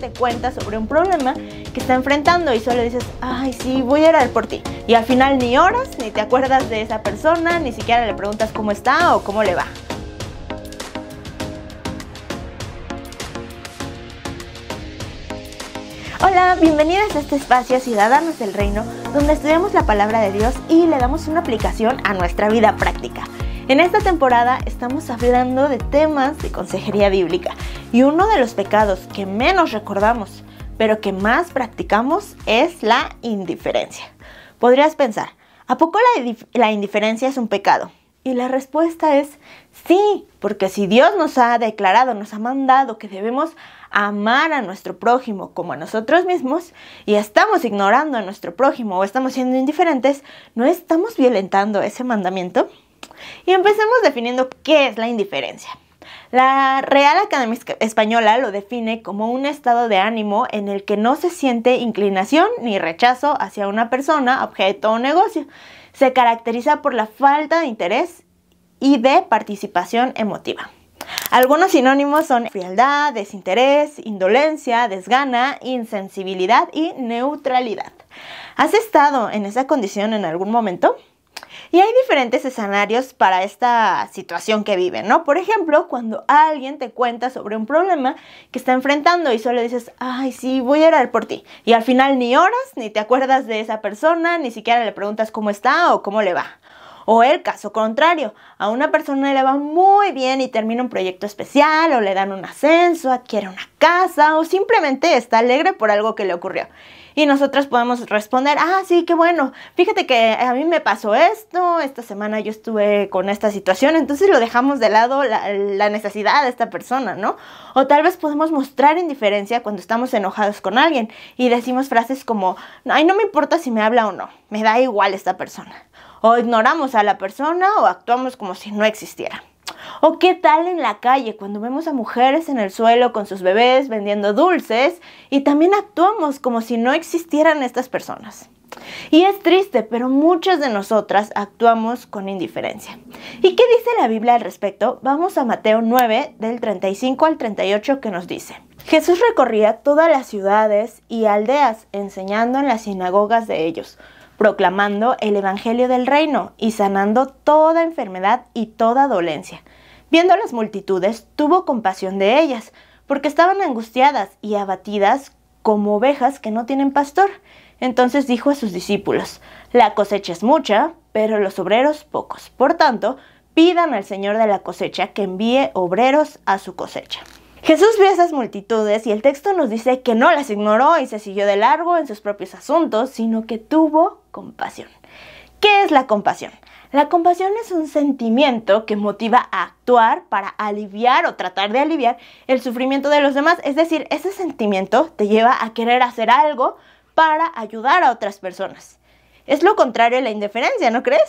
te cuenta sobre un problema que está enfrentando y solo dices, ay, sí, voy a orar por ti. Y al final ni oras, ni te acuerdas de esa persona, ni siquiera le preguntas cómo está o cómo le va. Hola, bienvenidas a este espacio Ciudadanos del Reino, donde estudiamos la palabra de Dios y le damos una aplicación a nuestra vida práctica. En esta temporada estamos hablando de temas de consejería bíblica y uno de los pecados que menos recordamos, pero que más practicamos es la indiferencia. Podrías pensar, ¿a poco la, indiferencia es un pecado? Y la respuesta es sí, porque si Dios nos ha declarado, nos ha mandado que debemos amar a nuestro prójimo como a nosotros mismos y estamos ignorando a nuestro prójimo o estamos siendo indiferentes, ¿no estamos violentando ese mandamiento? Y empecemos definiendo qué es la indiferencia. La Real Academia Española lo define como un estado de ánimo en el que no se siente inclinación ni rechazo hacia una persona, objeto o negocio. Se caracteriza por la falta de interés y de participación emotiva. Algunos sinónimos son frialdad, desinterés, indolencia, desgana, insensibilidad y neutralidad. ¿Has estado en esa condición en algún momento? Y hay diferentes escenarios para esta situación que viven, ¿no? Por ejemplo, cuando alguien te cuenta sobre un problema que está enfrentando y solo dices, ay, sí, voy a orar por ti. Y al final ni oras, ni te acuerdas de esa persona, ni siquiera le preguntas cómo está o cómo le va. O el caso contrario, a una persona le va muy bien y termina un proyecto especial, o le dan un ascenso, adquiere una casa, o simplemente está alegre por algo que le ocurrió. Y nosotros podemos responder, ah, sí, qué bueno, fíjate que a mí me pasó esto, esta semana yo estuve con esta situación, entonces lo dejamos de lado la, necesidad de esta persona, ¿no? O tal vez podemos mostrar indiferencia cuando estamos enojados con alguien y decimos frases como, ay, no me importa si me habla o no, me da igual esta persona o ignoramos a la persona o actuamos como si no existiera. ¿O qué tal en la calle cuando vemos a mujeres en el suelo con sus bebés vendiendo dulces y también actuamos como si no existieran estas personas? Y es triste, pero muchas de nosotras actuamos con indiferencia. ¿Y qué dice la Biblia al respecto? Vamos a Mateo 9, del 35 al 38, que nos dice. Jesús recorría todas las ciudades y aldeas, enseñando en las sinagogas de ellos proclamando el Evangelio del Reino y sanando toda enfermedad y toda dolencia. Viendo las multitudes, tuvo compasión de ellas, porque estaban angustiadas y abatidas como ovejas que no tienen pastor. Entonces dijo a sus discípulos, La cosecha es mucha, pero los obreros pocos. Por tanto, pidan al Señor de la cosecha que envíe obreros a su cosecha. Jesús vio esas multitudes y el texto nos dice que no las ignoró y se siguió de largo en sus propios asuntos, sino que tuvo compasión. ¿Qué es la compasión? La compasión es un sentimiento que motiva a actuar para aliviar o tratar de aliviar el sufrimiento de los demás. Es decir, ese sentimiento te lleva a querer hacer algo para ayudar a otras personas. Es lo contrario a la indiferencia, ¿no crees?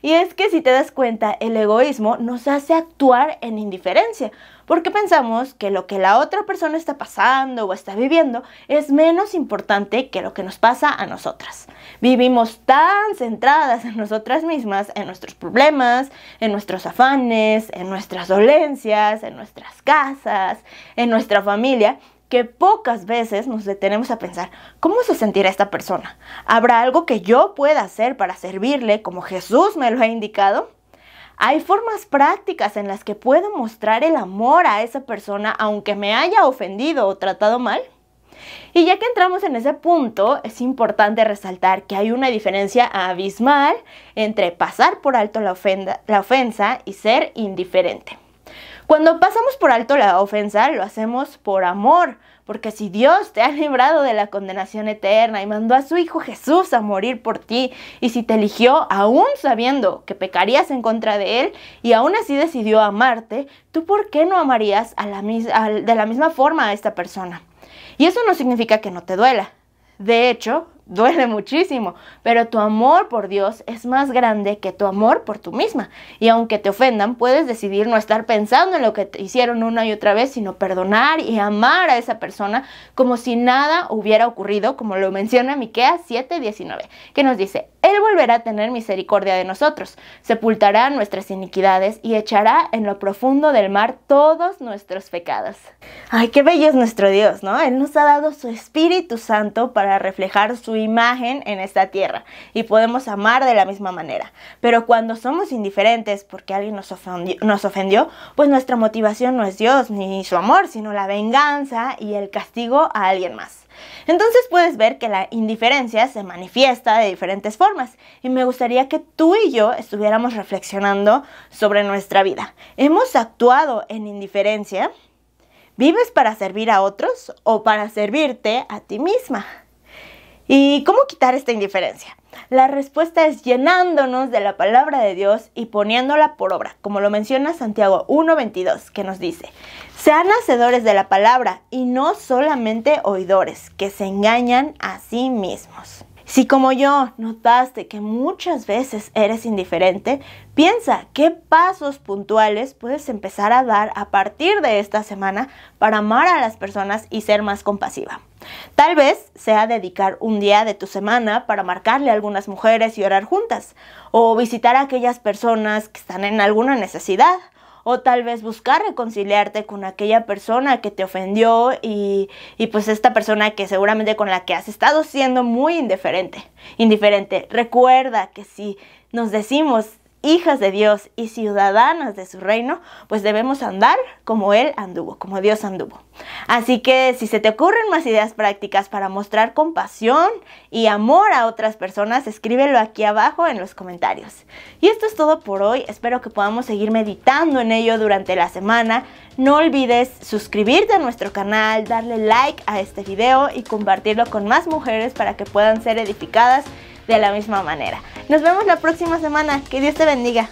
Y es que si te das cuenta, el egoísmo nos hace actuar en indiferencia, porque pensamos que lo que la otra persona está pasando o está viviendo es menos importante que lo que nos pasa a nosotras. Vivimos tan centradas en nosotras mismas, en nuestros problemas, en nuestros afanes, en nuestras dolencias, en nuestras casas, en nuestra familia, que pocas veces nos detenemos a pensar, ¿cómo se sentirá esta persona? ¿Habrá algo que yo pueda hacer para servirle como Jesús me lo ha indicado? Hay formas prácticas en las que puedo mostrar el amor a esa persona aunque me haya ofendido o tratado mal. Y ya que entramos en ese punto, es importante resaltar que hay una diferencia abismal entre pasar por alto la, la ofensa y ser indiferente. Cuando pasamos por alto la ofensa, lo hacemos por amor, porque si Dios te ha librado de la condenación eterna y mandó a su Hijo Jesús a morir por ti, y si te eligió aún sabiendo que pecarías en contra de Él y aún así decidió amarte, ¿tú por qué no amarías a de la misma forma a esta persona? Y eso no significa que no te duela. De hecho, duele muchísimo, pero tu amor por Dios es más grande que tu amor por tú misma. Y aunque te ofendan, puedes decidir no estar pensando en lo que te hicieron una y otra vez, sino perdonar y amar a esa persona como si nada hubiera ocurrido, como lo menciona Miqueas 7:19, que nos dice, él volverá a tener misericordia de nosotros, sepultará nuestras iniquidades y echará en lo profundo del mar todos nuestros pecados. Ay, qué bello es nuestro Dios, ¿no? Él nos ha dado su Espíritu Santo para reflejar su imagen en esta tierra y podemos amar de la misma manera. Pero cuando somos indiferentes porque alguien nos ofendió, nos ofendió pues nuestra motivación no es Dios ni su amor, sino la venganza y el castigo a alguien más. Entonces puedes ver que la indiferencia se manifiesta de diferentes formas y me gustaría que tú y yo estuviéramos reflexionando sobre nuestra vida. ¿Hemos actuado en indiferencia? ¿Vives para servir a otros o para servirte a ti misma? ¿Y cómo quitar esta indiferencia? La respuesta es llenándonos de la palabra de Dios y poniéndola por obra, como lo menciona Santiago 1.22, que nos dice, sean hacedores de la palabra y no solamente oidores, que se engañan a sí mismos. Si como yo notaste que muchas veces eres indiferente, piensa qué pasos puntuales puedes empezar a dar a partir de esta semana para amar a las personas y ser más compasiva. Tal vez sea dedicar un día de tu semana para marcarle a algunas mujeres y orar juntas, o visitar a aquellas personas que están en alguna necesidad, o tal vez buscar reconciliarte con aquella persona que te ofendió y, y, pues esta persona que seguramente con la que has estado siendo muy indiferente. Indiferente, recuerda que si nos decimos hijas de Dios y ciudadanas de su reino, pues debemos andar como Él anduvo, como Dios anduvo. Así que si se te ocurren más ideas prácticas para mostrar compasión y amor a otras personas, escríbelo aquí abajo en los comentarios. Y esto es todo por hoy, espero que podamos seguir meditando en ello durante la semana. No olvides suscribirte a nuestro canal, darle like a este video y compartirlo con más mujeres para que puedan ser edificadas de la misma manera. Nos vemos la próxima semana. Que Dios te bendiga.